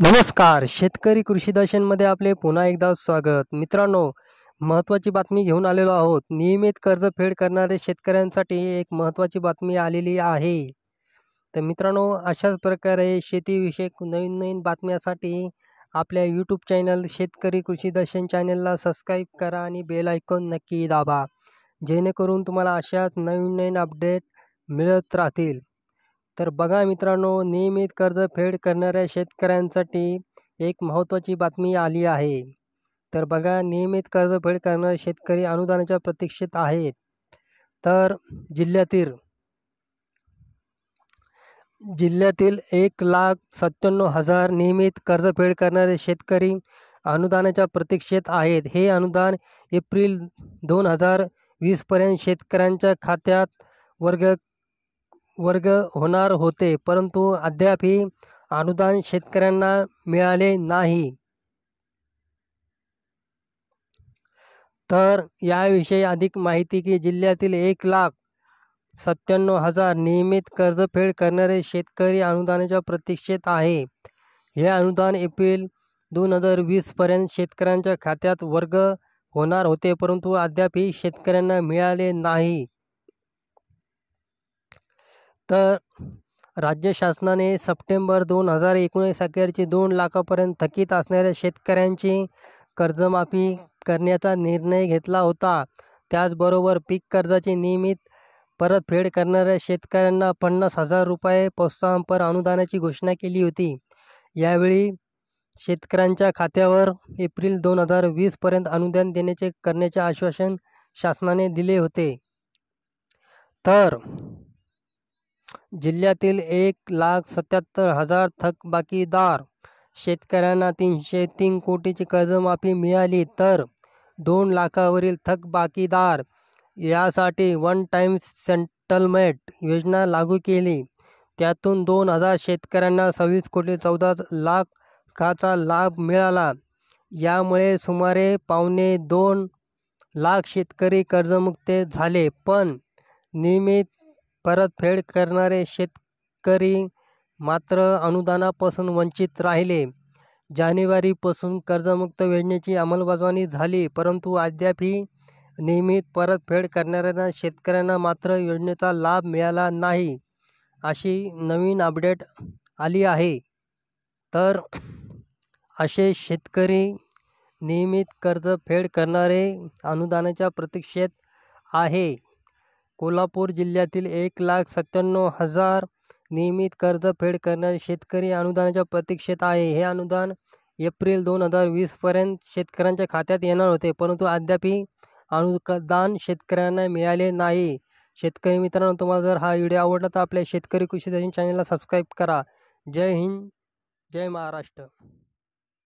नमस्कार शेतकरी कृषी दर्शनमध्ये आपले पुन्हा एकदा स्वागत मित्रांनो महत्त्वाची बातमी घेऊन आलेलो आहोत नियमित कर्जफेड करणारे शेतकऱ्यांसाठी एक महत्त्वाची बातमी आलेली आहे तर मित्रांनो अशाच प्रकारे शेतीविषयक नवीन नवीन बातम्यासाठी आपल्या यूट्यूब चॅनल शेतकरी कृषी दर्शन चॅनलला सबस्क्राईब करा आणि बेल ऐकून नक्की दाबा जेणेकरून तुम्हाला अशाच नवीन नवीन अपडेट मिळत राहतील तर बघा मित्रांनो नियमित कर्जफेड करणाऱ्या शेतकऱ्यांसाठी एक महत्त्वाची बातमी आली आहे तर बघा नियमित कर्जफेड करणारे शेतकरी अनुदानाच्या प्रतीक्षेत आहेत तर जिल्ह्यातील जिल्ह्यातील एक लाख सत्त्याण्णव हजार नियमित कर्जफेड करणारे शेतकरी अनुदानाच्या प्रतीक्षेत आहेत हे अनुदान एप्रिल दोन हजार वीसपर्यंत शेतकऱ्यांच्या खात्यात वर्ग वर्ग होणार होते परंतु अद्यापही अनुदान शेतकऱ्यांना मिळाले नाही तर याविषयी अधिक माहिती की जिल्ह्यातील एक लाख सत्त्याण्णव हजार नियमित कर्जफेड करणारे शेतकरी अनुदानाच्या प्रतीक्षेत आहे हे अनुदान एप्रिल दोन हजार वीसपर्यंत शेतकऱ्यांच्या खात्यात वर्ग होणार होते परंतु अद्यापही शेतकऱ्यांना मिळाले नाही तर राज्य शासनाने सप्टेंबर दोन हजार एकोणीस अखेरची दोन लाखापर्यंत थकीत असणाऱ्या शेतकऱ्यांची कर्जमाफी करण्याचा निर्णय घेतला होता त्याचबरोबर पीक कर्जाची नियमित परतफेड करणाऱ्या शेतकऱ्यांना पन्नास हजार रुपये प्रोत्साहनपर अनुदानाची घोषणा केली होती यावेळी शेतकऱ्यांच्या खात्यावर एप्रिल दोन हजार वीसपर्यंत अनुदान देण्याचे करण्याचे आश्वासन शासनाने दिले होते तर जिल्ह्यातील एक लाख सत्याहत्तर हजार थकबाकीदार शेतकऱ्यांना तीनशे तीन कोटीची कर्जमाफी मिळाली तर दोन लाखावरील थकबाकीदार यासाठी वन टाईम सेटलमेंट योजना लागू केली त्यातून दोन हजार शेतकऱ्यांना सव्वीस कोटी चौदा लाखाचा लाभ मिळाला यामुळे सुमारे पावणे दोन लाख शेतकरी कर्जमुक्त झाले पण नियमित परतफेड करणारे शेतकरी मात्र अनुदानापासून वंचित राहिले. जानेवारीपासून कर्जमुक्त योजनेची अंमलबजावणी झाली, परंतु अद्यापही नियमित परतफेड करणाऱ्यांना शेतकऱ्यांना मात्र योजनेचा लाभ मिळाला नाही, अशी नवीन अपडेट आली आहे. तर असे शेतकरी नियमित कर्जफेड करणारे अनुदानाच्या प्रतीक्षेत आहे. कोल्हापूर जिल्ह्यातील एक लाख सत्त्याण्णव हजार नियमित कर्जफेड करणारे शेतकरी अनुदानाच्या प्रतीक्षेत आहे हे अनुदान एप्रिल दोन हजार वीसपर्यंत शेतकऱ्यांच्या खात्यात येणार होते परंतु अद्यापही अनुदान शेतकऱ्यांना मिळाले नाही शेतकरी मित्रांनो तुम्हाला जर हा व्हिडिओ आवडला तर आपल्या शेतकरी कृषी दर्शन चॅनलला सबस्क्राईब करा जय हिंद जय महाराष्ट्र